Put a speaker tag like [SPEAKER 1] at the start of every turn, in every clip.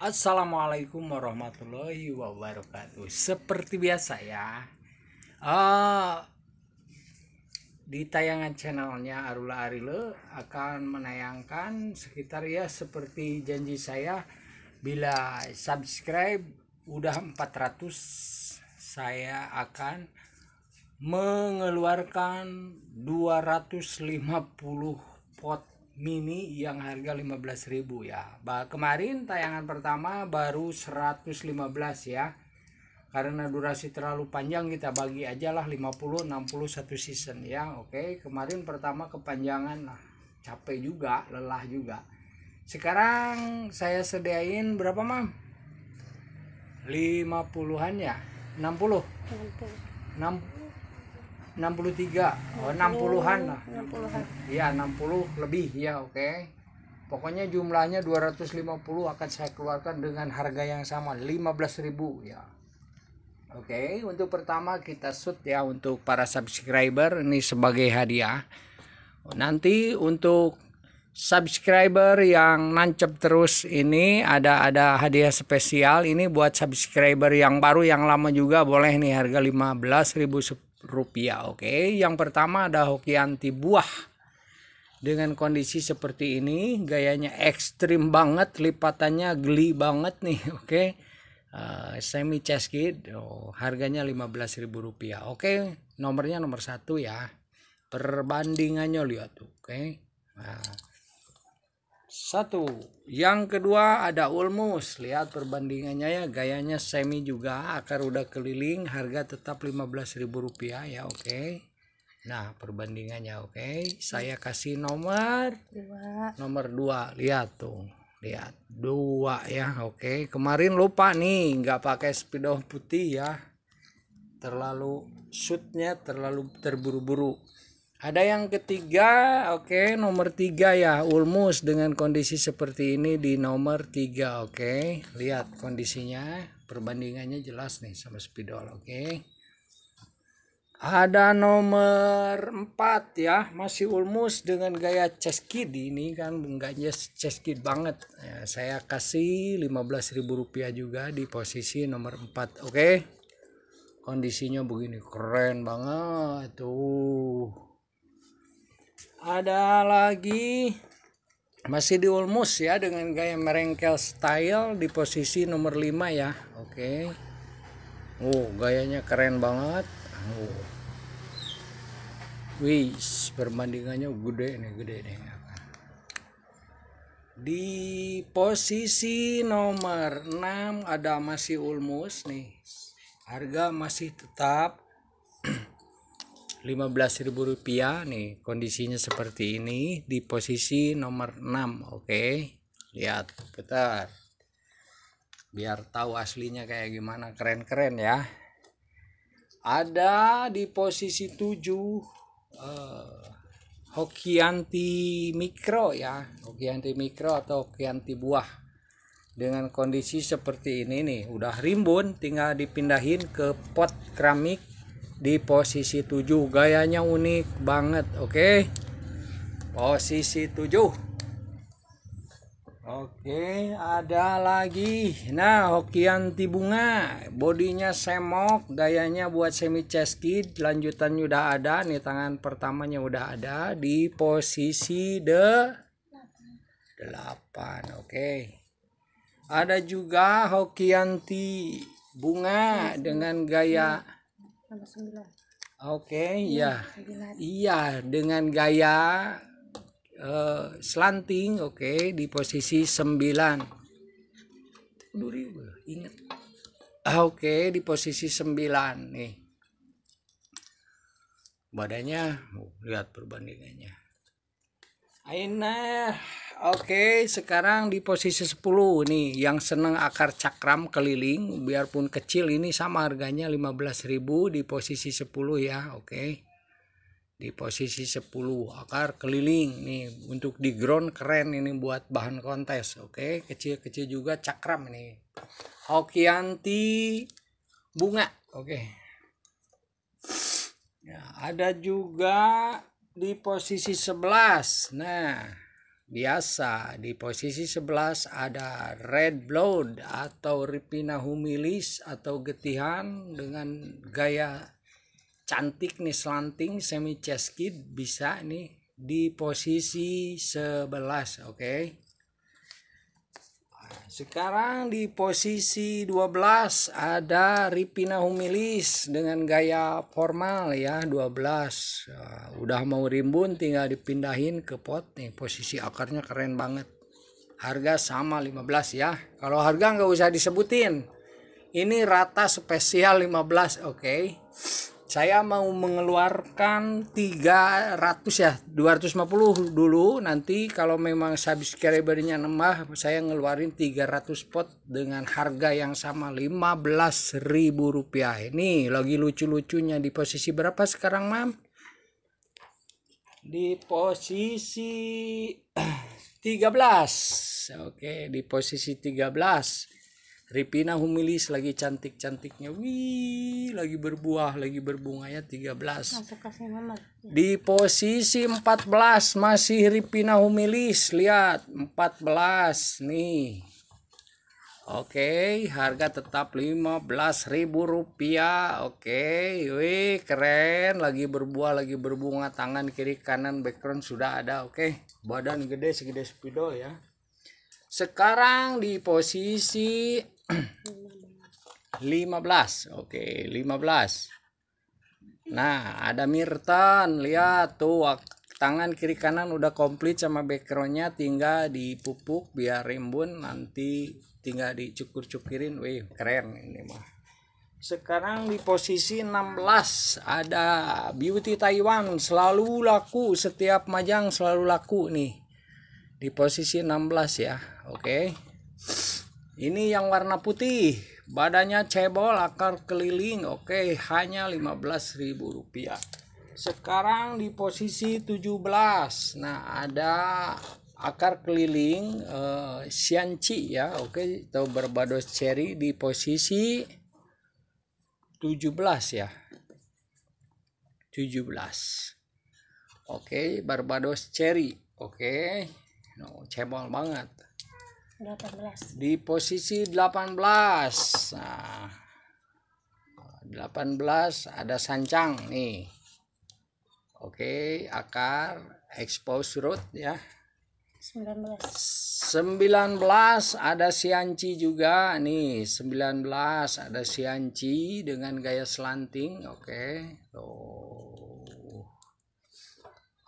[SPEAKER 1] Assalamualaikum warahmatullahi wabarakatuh. Seperti biasa ya, uh, di tayangan channelnya Arula Arile akan menayangkan sekitar ya seperti janji saya bila subscribe udah 400 saya akan mengeluarkan 250 pot mini yang harga 15.000 ya. Bah, kemarin tayangan pertama baru 115 ya. Karena durasi terlalu panjang kita bagi ajalah 50 60 satu season ya. Oke, kemarin pertama kepanjangan lah. capek juga, lelah juga. Sekarang saya sediain berapa, Mam? 50-an ya? 60. 60 63 oh, 60-an lah 60-an ya 60 lebih ya oke okay. pokoknya jumlahnya 250 akan saya keluarkan dengan harga yang sama 15.000 ya oke okay. untuk pertama kita shoot ya untuk para subscriber ini sebagai hadiah nanti untuk subscriber yang nancep terus ini ada ada hadiah spesial ini buat subscriber yang baru yang lama juga boleh nih harga 15.000 rupiah oke yang pertama ada hoki anti buah dengan kondisi seperti ini gayanya ekstrim banget lipatannya geli banget nih oke uh, semi chest kit oh, harganya 15.000 rupiah oke okay? nomornya nomor satu ya perbandingannya lihat oke nah satu yang kedua ada ulmus lihat perbandingannya ya gayanya semi juga akar udah keliling harga tetap 15.000 rupiah ya oke okay. nah perbandingannya oke okay. saya kasih nomor dua. nomor dua lihat tuh lihat dua ya oke okay. kemarin lupa nih nggak pakai spidol putih ya terlalu shootnya terlalu terburu-buru ada yang ketiga, oke, okay. nomor tiga ya, Ulmus dengan kondisi seperti ini di nomor tiga, oke. Okay. Lihat kondisinya, perbandingannya jelas nih sama spidol, oke. Okay. Ada nomor empat ya, masih Ulmus dengan gaya ceskid ini kan enggak ceskid banget. Ya, saya kasih 15.000 rupiah juga di posisi nomor empat, oke. Kondisinya begini, keren banget tuh ada lagi masih di Ulmus ya dengan gaya merengkel style di posisi nomor 5 ya oke okay. oh gayanya keren banget oh. wih perbandingannya gede nih gede nih di posisi nomor 6 ada masih Ulmus nih harga masih tetap 15.000 rupiah nih kondisinya seperti ini di posisi nomor 6 oke okay? lihat putar biar tahu aslinya kayak gimana keren-keren ya ada di posisi 7 uh, eh, Hokianti mikro ya Hokianti mikro atau Hokianti buah dengan kondisi seperti ini nih udah rimbun tinggal dipindahin ke pot keramik di posisi 7 gayanya unik banget oke okay? posisi 7 oke okay, ada lagi nah Hokian Tibunga bodinya semok gayanya buat semi chest kid lanjutan udah ada nih tangan pertamanya udah ada di posisi de 8 oke okay. ada juga Hokian Bunga dengan gaya oke okay, iya, iya. ya iya dengan gaya uh, slanting oke okay, di posisi 9 ingat ah, oke okay, di posisi 9 nih badannya oh, lihat perbandingannya Aina. Oke, sekarang di posisi 10 nih yang seneng akar cakram keliling biarpun kecil ini sama harganya 15.000 di posisi 10 ya. Oke. Di posisi 10 akar keliling nih untuk di ground keren ini buat bahan kontes. Oke, kecil-kecil juga cakram ini. Hokianti bunga. Oke. Ya, ada juga di posisi 11 nah biasa di posisi 11 ada red blood atau ripina humilis atau getihan dengan gaya cantik nih slanting semi chest kid bisa nih di posisi 11 oke okay? Sekarang di posisi 12 ada Ripina Humilis dengan gaya formal ya 12. Uh, ah, udah mau rimbun tinggal dipindahin ke pot nih. Posisi akarnya keren banget. Harga sama 15 ya. Kalau harga nggak usah disebutin. Ini rata spesial 15, oke. Okay saya mau mengeluarkan 300 ya 250 dulu nanti kalau memang subscribernya lemah, saya ngeluarin 300 pot dengan harga yang sama 15.000 rupiah ini lagi lucu-lucunya di posisi berapa sekarang mam di posisi 13 oke di posisi 13 Ripina humilis lagi cantik-cantiknya. Wih, lagi berbuah, lagi berbunga ya 13. Di posisi 14 masih Ripina humilis. Lihat, 14 nih. Oke, harga tetap Rp15.000. Oke, wih keren, lagi berbuah, lagi berbunga, tangan kiri kanan background sudah ada. Oke, badan gede segede spidol ya. Sekarang di posisi 15 oke 15 nah ada Mirtan lihat tuh tangan kiri kanan udah komplit sama backgroundnya tinggal dipupuk biar rimbun nanti tinggal dicukur-cukirin wih keren ini mah sekarang di posisi 16 ada beauty Taiwan selalu laku setiap majang selalu laku nih di posisi 16 ya oke okay. Ini yang warna putih, badannya cebol, akar keliling. Oke, hanya Rp15.000. Sekarang di posisi 17. Nah, ada akar keliling uh, eh, sianci ya. Oke, atau berbados cherry di posisi 17 ya. 17. Oke, Barbados cherry. Oke. No, cebol banget. 18. Di posisi 18. Nah. 18 ada sancang nih. Oke, akar expose root ya. 19. 19 ada sianci juga nih. 19 ada sianci dengan gaya slanting, oke. Tuh.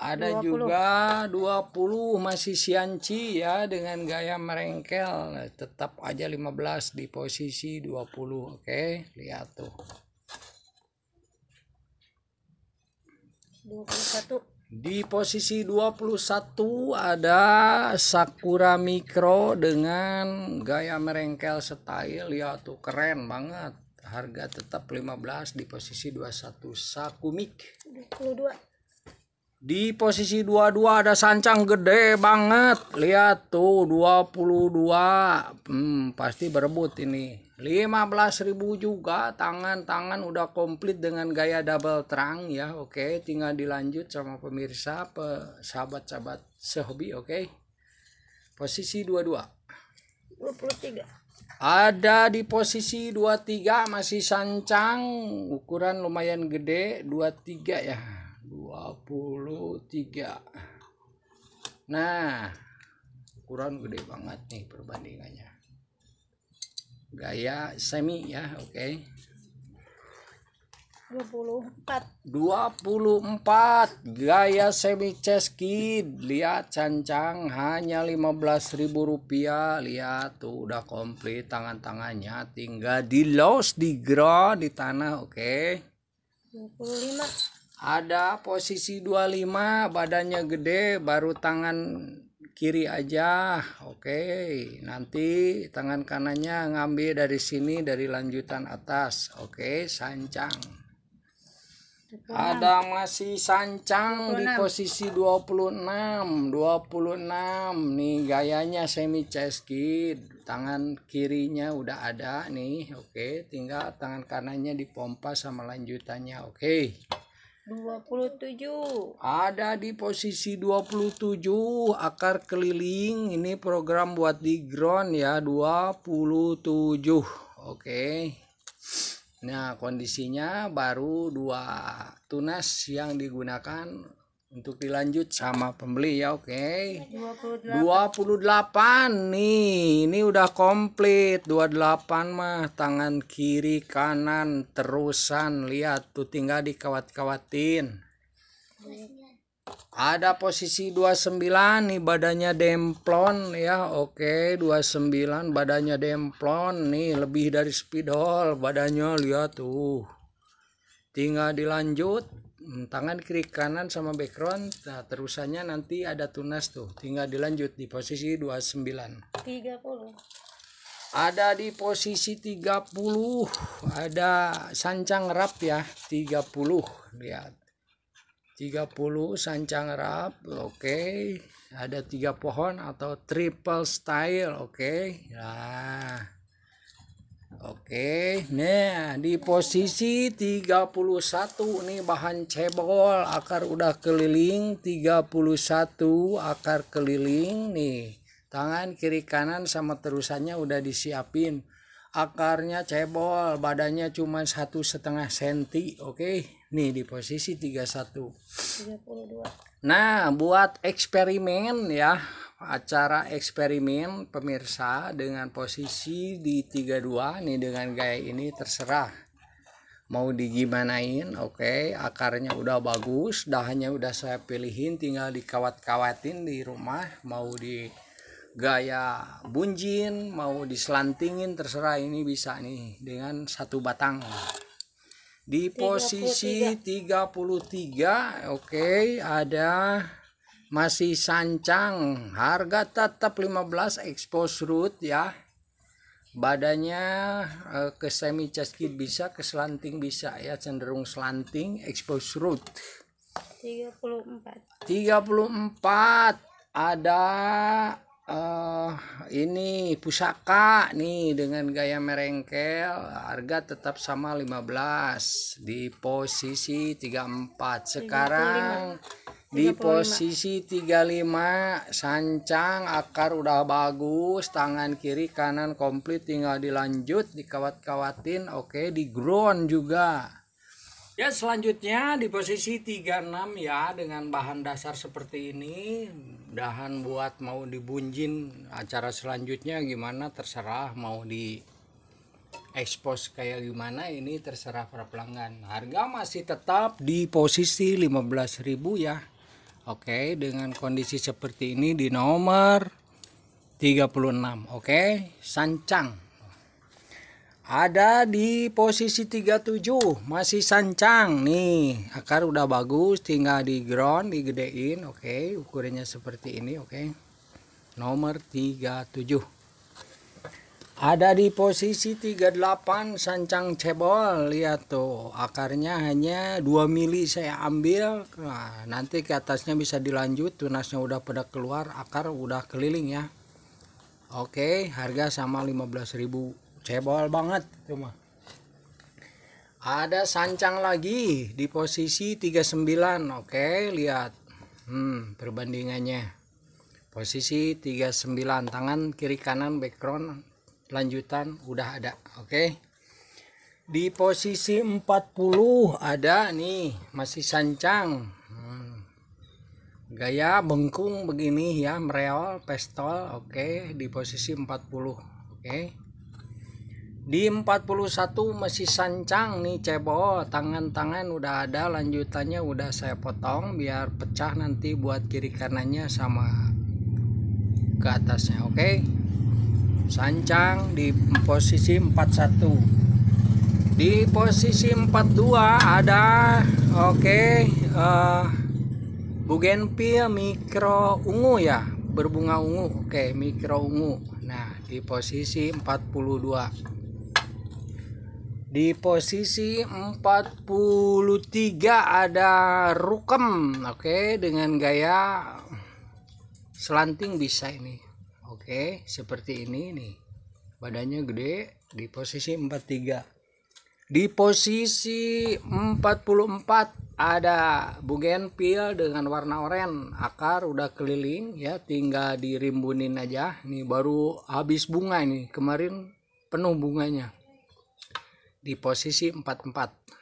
[SPEAKER 1] Ada 20. juga 20 masih Sianci ya dengan gaya merengkel. Tetap aja 15 di posisi 20. Oke, lihat tuh. 21. Di posisi 21 ada Sakura Mikro dengan gaya merengkel style. Lihat tuh keren banget. Harga tetap 15 di posisi 21 Sakumik. 22. Di posisi 22 ada sancang gede banget. Lihat tuh 22. Hmm, pasti berebut ini. 15.000 juga tangan-tangan udah komplit dengan gaya double terang ya. Oke, tinggal dilanjut sama pemirsa, sahabat-sahabat sehobi, oke. Posisi 22. 23 ada di posisi 23 masih sancang ukuran lumayan gede 23 ya 23 nah ukuran gede banget nih perbandingannya gaya semi ya oke okay. 24 24 gaya semi ceskid lihat cancang hanya 15.000 rupiah lihat tuh udah komplit tangan-tangannya tinggal di los di ground di tanah oke okay. 25 ada posisi 25, badannya gede, baru tangan kiri aja. Oke, nanti tangan kanannya ngambil dari sini dari lanjutan atas. Oke, sancang. Ada masih sancang 26. di posisi 26, 26. Nih gayanya semi chest kid. Tangan kirinya udah ada nih. Oke, tinggal tangan kanannya dipompa sama lanjutannya. Oke. 27. Ada di posisi 27 akar keliling. Ini program buat di ground ya 27. Oke. Okay. Nah, kondisinya baru dua tunas yang digunakan untuk dilanjut sama pembeli ya oke okay. 28. 28 nih ini udah komplit 28 mah tangan kiri kanan terusan lihat tuh tinggal dikawat-kawatin ada posisi 29 nih badannya demplon ya oke okay. 29 badannya demplon nih lebih dari spidol badannya lihat tuh tinggal dilanjut Mm, tangan kiri kanan sama background nah terusannya nanti ada tunas tuh tinggal dilanjut di posisi 29 30 ada di posisi 30 ada sancang rap ya 30 lihat 30 sancang rap oke okay. ada tiga pohon atau triple style oke okay. nah Oke, nah di posisi 31 ini bahan cebol akar udah keliling 31 akar keliling nih. Tangan kiri kanan sama terusannya udah disiapin. Akarnya cebol, badannya cuma satu setengah senti. Oke, nih di posisi 31. 32. Nah, buat eksperimen ya acara eksperimen pemirsa dengan posisi di 32 nih dengan gaya ini terserah mau digimanain oke okay. akarnya udah bagus dahannya udah saya pilihin tinggal dikawat-kawatin di rumah mau di gaya bunjin mau diselantingin terserah ini bisa nih dengan satu batang di posisi 33, 33 oke okay, ada masih sancang harga tetap 15 expose root ya badannya eh, ke semi casket bisa ke selanting bisa ya cenderung selanting expose root 34 34 ada eh, ini pusaka nih dengan gaya merengkel harga tetap sama 15 di posisi 34 sekarang 35 di posisi 35 sancang akar udah bagus tangan kiri kanan komplit tinggal dilanjut dikawat-kawatin oke di ground juga ya selanjutnya di posisi 36 ya dengan bahan dasar seperti ini dahan buat mau dibunjin acara selanjutnya gimana terserah mau di expose kayak gimana ini terserah para pelanggan harga masih tetap di posisi 15.000 ya Oke, dengan kondisi seperti ini di nomor 36. Oke, sancang. Ada di posisi 37, masih sancang nih. Akar udah bagus, tinggal di ground, digedein. Oke, ukurannya seperti ini, oke. Nomor 37. Ada di posisi 38 sancang cebol, lihat tuh akarnya hanya 2 mili saya ambil. Nah, nanti ke atasnya bisa dilanjut, tunasnya udah pada keluar, akar udah keliling ya. Oke, harga sama 15.000. Cebol banget cuma Ada sancang lagi di posisi 39. Oke, lihat. Hmm, perbandingannya. Posisi 39, tangan kiri kanan background lanjutan udah ada oke okay? di posisi 40 ada nih masih sancang hmm. gaya bengkung begini ya mereol pestol oke okay? di posisi 40 oke okay? di 41 masih sancang nih cebol tangan-tangan udah ada lanjutannya udah saya potong biar pecah nanti buat kiri kanannya sama ke atasnya oke okay? Sancang di posisi 41 di posisi 42 ada oke okay, uh, eh, Bugenvil mikro ungu ya berbunga ungu oke okay, mikro ungu nah di posisi 42 di posisi 43 ada Rukem oke okay, dengan gaya selanting bisa ini Oke, seperti ini nih. Badannya gede di posisi 43. Di posisi 44 ada pil dengan warna oranye. Akar udah keliling ya, tinggal dirimbunin aja. Nih baru habis bunga ini Kemarin penuh bunganya. Di posisi 44.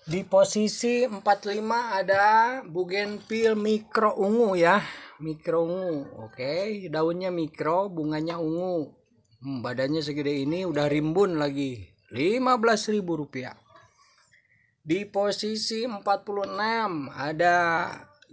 [SPEAKER 1] Di posisi 45 ada Bougainville mikro ungu ya. Mikro ungu. Oke, okay. daunnya mikro, bunganya ungu. Hmm, badannya segede ini udah rimbun lagi. 15.000 rupiah. Di posisi 46 ada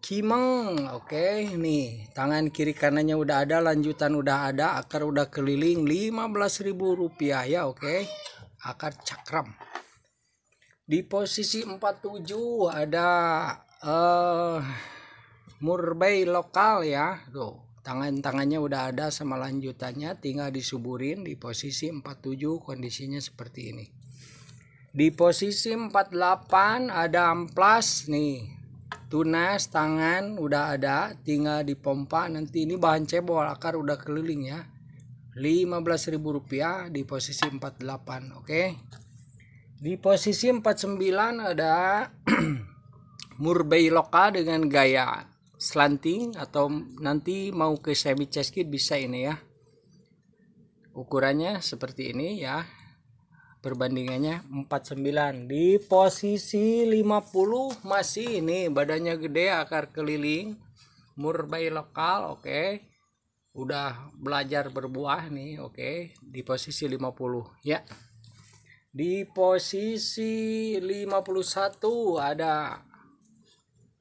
[SPEAKER 1] Kimeng. Oke, okay. nih, tangan kiri kanannya udah ada, lanjutan udah ada, akar udah keliling 15.000 rupiah ya, oke. Okay. Akar cakram. Di posisi 47 ada uh, murbei lokal ya. Tuh, tangan-tangannya udah ada sama lanjutannya tinggal disuburin di posisi 47 kondisinya seperti ini. Di posisi 48 ada amplas nih. Tunas tangan udah ada, tinggal dipompa. Nanti ini bahan cebol akar udah keliling ya. 15.000 rupiah di posisi 48, oke. Okay? Di posisi 49 ada Murbei Loka dengan gaya slanting atau nanti mau ke semi chest bisa ini ya. Ukurannya seperti ini ya. Perbandingannya 49. Di posisi 50 masih ini badannya gede akar keliling. Murbei lokal oke. Okay. Udah belajar berbuah nih oke okay. di posisi 50 ya. Di posisi 51 ada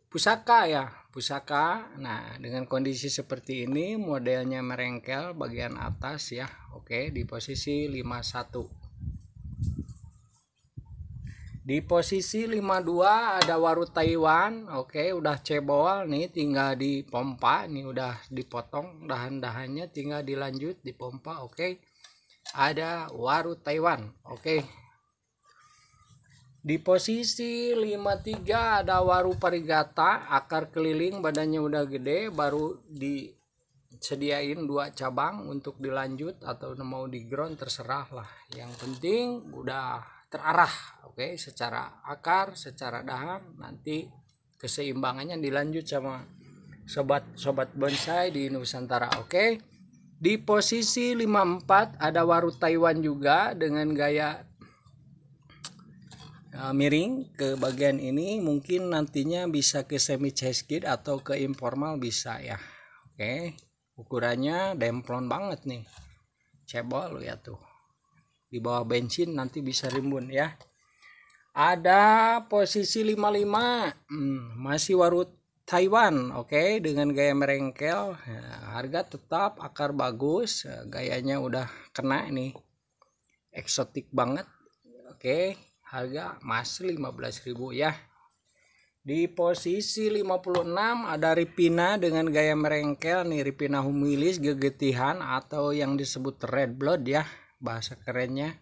[SPEAKER 1] pusaka ya, pusaka. Nah, dengan kondisi seperti ini modelnya merengkel bagian atas ya. Oke, di posisi 51. Di posisi 52 ada waru Taiwan. Oke, udah cebol nih tinggal dipompa. Nih udah dipotong dahan-dahannya tinggal dilanjut dipompa. Oke ada Waru Taiwan. Oke. Di posisi 53 ada Waru Parigata, akar keliling badannya udah gede baru disediain dua cabang untuk dilanjut atau mau di ground terserah lah. Yang penting udah terarah, oke, okay. secara akar, secara dahan nanti keseimbangannya dilanjut sama sobat-sobat bonsai di Nusantara, oke. Okay. Di posisi 54 ada waru Taiwan juga dengan gaya e, miring ke bagian ini mungkin nantinya bisa ke semi chest kit atau ke informal bisa ya. Oke. Ukurannya demplon banget nih. Cebol ya tuh. Di bawah bensin nanti bisa rimbun ya. Ada posisi 55. Hmm, masih Warut Taiwan, oke, okay, dengan gaya merengkel, ya, harga tetap akar bagus, ya, gayanya udah kena nih, eksotik banget, oke, okay, harga mas 15.000 ya. Di posisi 56 ada Ripina dengan gaya merengkel nih, Ripina humilis, gegetihan atau yang disebut red blood ya, bahasa kerennya,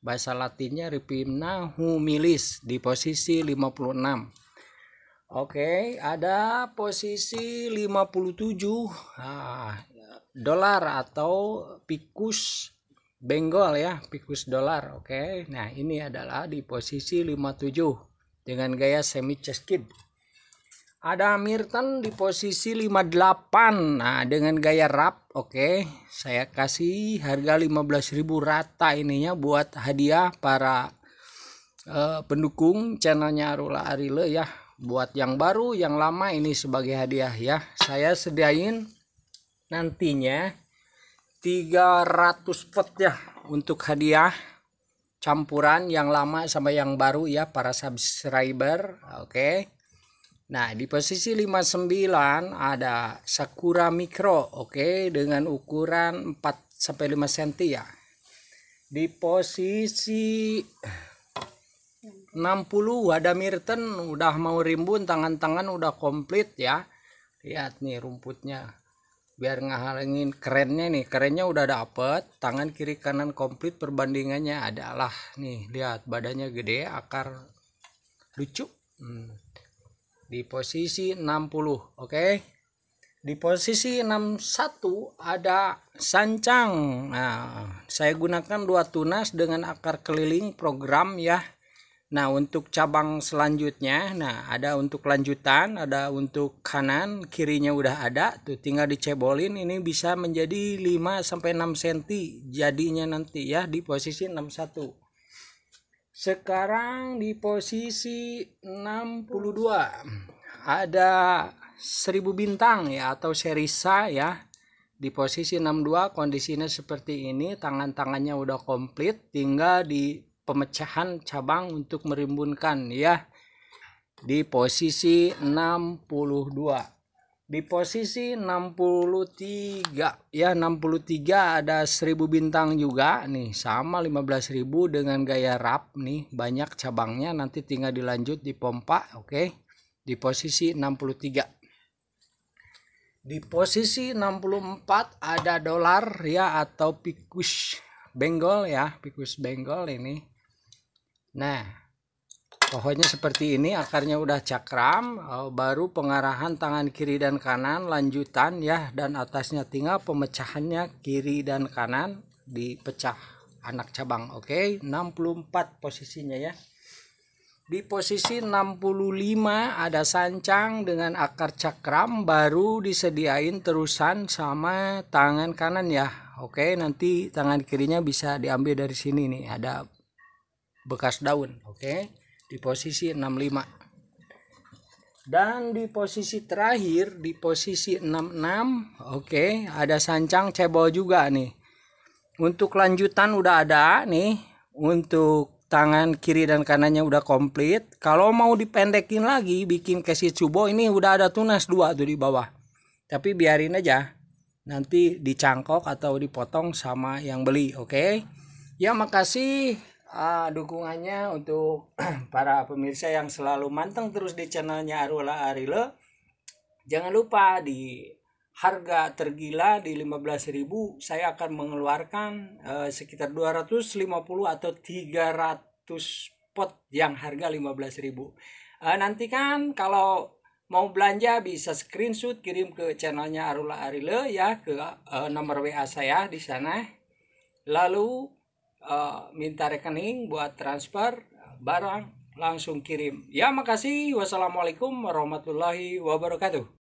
[SPEAKER 1] bahasa latinnya Ripina humilis di posisi 56. Oke, okay, ada posisi 57 ah, dolar atau pikus Benggol ya, pikus dolar. Oke. Okay. Nah, ini adalah di posisi 57 dengan gaya semi chest Ada Mirtan di posisi 58. Nah, dengan gaya rap, oke. Okay. Saya kasih harga 15.000 rata ininya buat hadiah para uh, pendukung channelnya Rula Arile ya buat yang baru yang lama ini sebagai hadiah ya saya sediain nantinya 300 pot ya untuk hadiah campuran yang lama sama yang baru ya para subscriber oke okay. nah di posisi 59 ada sakura mikro oke okay, dengan ukuran 4 5 cm ya di posisi 60 wadah mirten udah mau rimbun tangan-tangan udah komplit ya lihat nih rumputnya biar ngehalangin kerennya nih kerennya udah dapet tangan kiri kanan komplit perbandingannya adalah nih lihat badannya gede akar lucu hmm. di posisi 60 oke okay? di posisi 61 ada sancang nah saya gunakan dua tunas dengan akar keliling program ya Nah, untuk cabang selanjutnya, nah ada untuk lanjutan, ada untuk kanan, kirinya udah ada, tuh tinggal dicebolin ini bisa menjadi 5 sampai 6 cm jadinya nanti ya di posisi 61. Sekarang di posisi 62 ada 1000 bintang ya atau serisa ya. Di posisi 62 kondisinya seperti ini, tangan-tangannya udah komplit, tinggal di pemecahan cabang untuk merimbunkan ya di posisi 62 di posisi 63 ya 63 ada 1000 bintang juga nih sama 15.000 dengan gaya rap nih banyak cabangnya nanti tinggal dilanjut di pompa oke okay? di posisi 63 di posisi 64 ada dolar ya atau pikus benggol ya, pikus benggol ini. Nah, pohonnya seperti ini, akarnya udah cakram, eh, baru pengarahan tangan kiri dan kanan lanjutan ya dan atasnya tinggal pemecahannya kiri dan kanan dipecah anak cabang. Oke, okay? 64 posisinya ya. Di posisi 65 ada sancang dengan akar cakram baru disediain terusan sama tangan kanan ya. Oke, nanti tangan kirinya bisa diambil dari sini nih. Ada bekas daun oke di posisi 65 dan di posisi terakhir di posisi 66 oke ada sancang cebol juga nih untuk lanjutan udah ada nih untuk tangan kiri dan kanannya udah komplit kalau mau dipendekin lagi bikin kesi cubo ini udah ada tunas dua tuh di bawah tapi biarin aja nanti dicangkok atau dipotong sama yang beli oke okay? ya makasih uh, dukungannya untuk para pemirsa yang selalu manteng terus di channelnya Arula Arile. Jangan lupa di harga tergila di 15.000 saya akan mengeluarkan uh, sekitar 250 atau 300 pot yang harga 15.000. Uh, eh, nantikan kalau mau belanja bisa screenshot kirim ke channelnya Arula Arile ya ke uh, nomor WA saya di sana. Lalu uh, minta rekening buat transfer barang langsung kirim. Ya makasih. Wassalamualaikum warahmatullahi wabarakatuh.